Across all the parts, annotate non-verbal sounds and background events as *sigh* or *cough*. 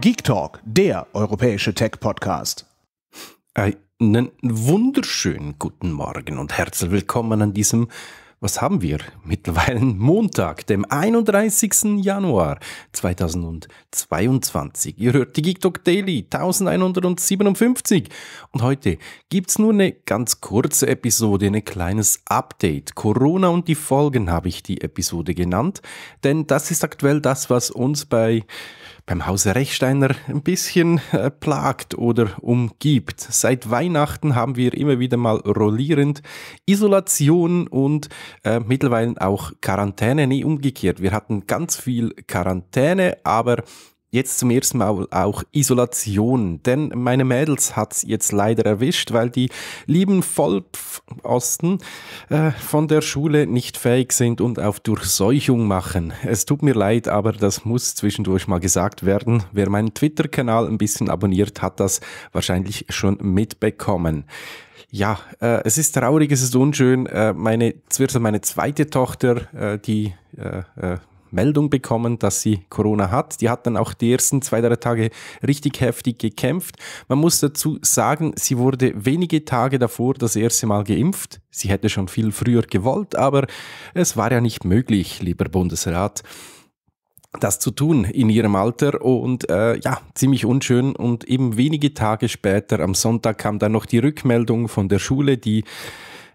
Geek Talk, der europäische Tech-Podcast. Einen wunderschönen guten Morgen und herzlich willkommen an diesem, was haben wir, mittlerweile *laughs* Montag, dem 31. Januar 2022. Ihr hört die Geek Talk Daily 1157 und heute gibt es nur eine ganz kurze Episode, ein kleines Update. Corona und die Folgen habe ich die Episode genannt, denn das ist aktuell das, was uns bei beim Hause Rechsteiner ein bisschen äh, plagt oder umgibt. Seit Weihnachten haben wir immer wieder mal rollierend Isolation und äh, mittlerweile auch Quarantäne, nee, umgekehrt. Wir hatten ganz viel Quarantäne, aber jetzt zum ersten Mal auch Isolation, denn meine Mädels hat es jetzt leider erwischt, weil die lieben Vollpfosten äh, von der Schule nicht fähig sind und auf Durchseuchung machen. Es tut mir leid, aber das muss zwischendurch mal gesagt werden. Wer meinen Twitter-Kanal ein bisschen abonniert, hat das wahrscheinlich schon mitbekommen. Ja, äh, es ist traurig, es ist unschön. Äh, meine, meine zweite Tochter, äh, die äh, äh, Meldung bekommen, dass sie Corona hat. Die hat dann auch die ersten zwei, drei Tage richtig heftig gekämpft. Man muss dazu sagen, sie wurde wenige Tage davor das erste Mal geimpft. Sie hätte schon viel früher gewollt, aber es war ja nicht möglich, lieber Bundesrat das zu tun in ihrem Alter und äh, ja, ziemlich unschön. Und eben wenige Tage später, am Sonntag, kam dann noch die Rückmeldung von der Schule, die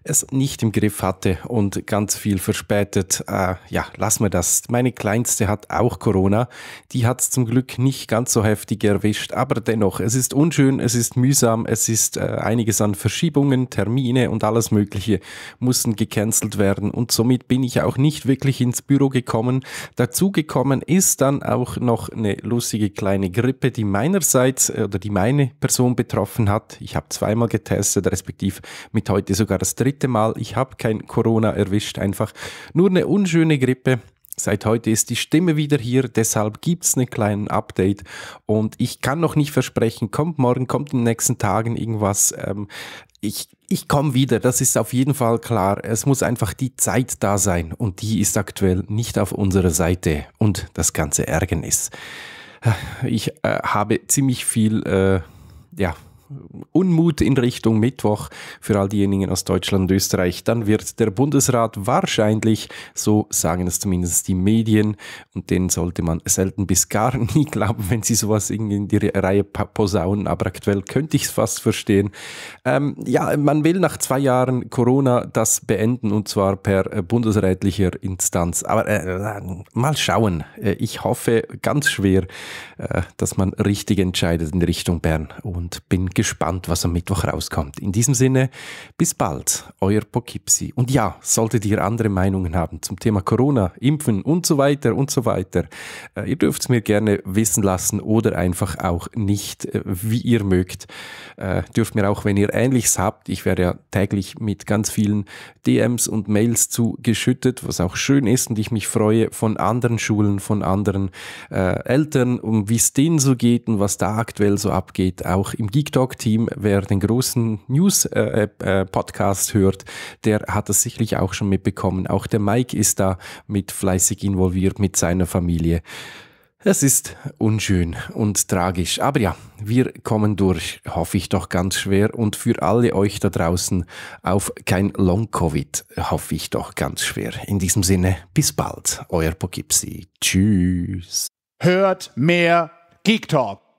es nicht im Griff hatte und ganz viel verspätet. Äh, ja, lass mir das. Meine Kleinste hat auch Corona. Die hat es zum Glück nicht ganz so heftig erwischt, aber dennoch, es ist unschön, es ist mühsam, es ist äh, einiges an Verschiebungen, Termine und alles Mögliche mussten gecancelt werden und somit bin ich auch nicht wirklich ins Büro gekommen. Dazu gekommen ist dann auch noch eine lustige kleine Grippe, die meinerseits äh, oder die meine Person betroffen hat. Ich habe zweimal getestet, respektive mit heute sogar das dritte dritte Mal, ich habe kein Corona erwischt, einfach nur eine unschöne Grippe. Seit heute ist die Stimme wieder hier, deshalb gibt es einen kleinen Update und ich kann noch nicht versprechen, kommt morgen, kommt in den nächsten Tagen irgendwas. Ähm, ich ich komme wieder, das ist auf jeden Fall klar. Es muss einfach die Zeit da sein und die ist aktuell nicht auf unserer Seite und das ganze Ärgernis. Ich äh, habe ziemlich viel, äh, ja, Unmut in Richtung Mittwoch für all diejenigen aus Deutschland und Österreich, dann wird der Bundesrat wahrscheinlich, so sagen es zumindest die Medien, und denen sollte man selten bis gar *laughs* nie glauben, wenn sie sowas in die Reihe posaunen, aber aktuell könnte ich es fast verstehen. Ähm, ja, man will nach zwei Jahren Corona das beenden und zwar per äh, bundesrätlicher Instanz. Aber äh, mal schauen. Äh, ich hoffe ganz schwer, äh, dass man richtig entscheidet in Richtung Bern und bin gespannt gespannt, was am Mittwoch rauskommt. In diesem Sinne, bis bald, euer Poughkeepsie. Und ja, solltet ihr andere Meinungen haben zum Thema Corona, Impfen und so weiter und so weiter, äh, ihr dürft es mir gerne wissen lassen oder einfach auch nicht, äh, wie ihr mögt. Äh, dürft mir auch, wenn ihr Ähnliches habt, ich werde ja täglich mit ganz vielen DMs und Mails zugeschüttet, was auch schön ist und ich mich freue von anderen Schulen, von anderen Eltern, um wie es denen so geht und was da aktuell so abgeht, auch im Geek Talk Talk-Team, wer den großen News-Podcast äh, äh, hört, der hat das sicherlich auch schon mitbekommen. Auch der Mike ist da mit fleißig involviert mit seiner Familie. Es ist unschön und tragisch, aber ja, wir kommen durch, hoffe ich doch ganz schwer. Und für alle euch da draußen auf kein Long-Covid hoffe ich doch ganz schwer. In diesem Sinne, bis bald, euer Poughkeepsie. Tschüss. Hört mehr Geek Talk.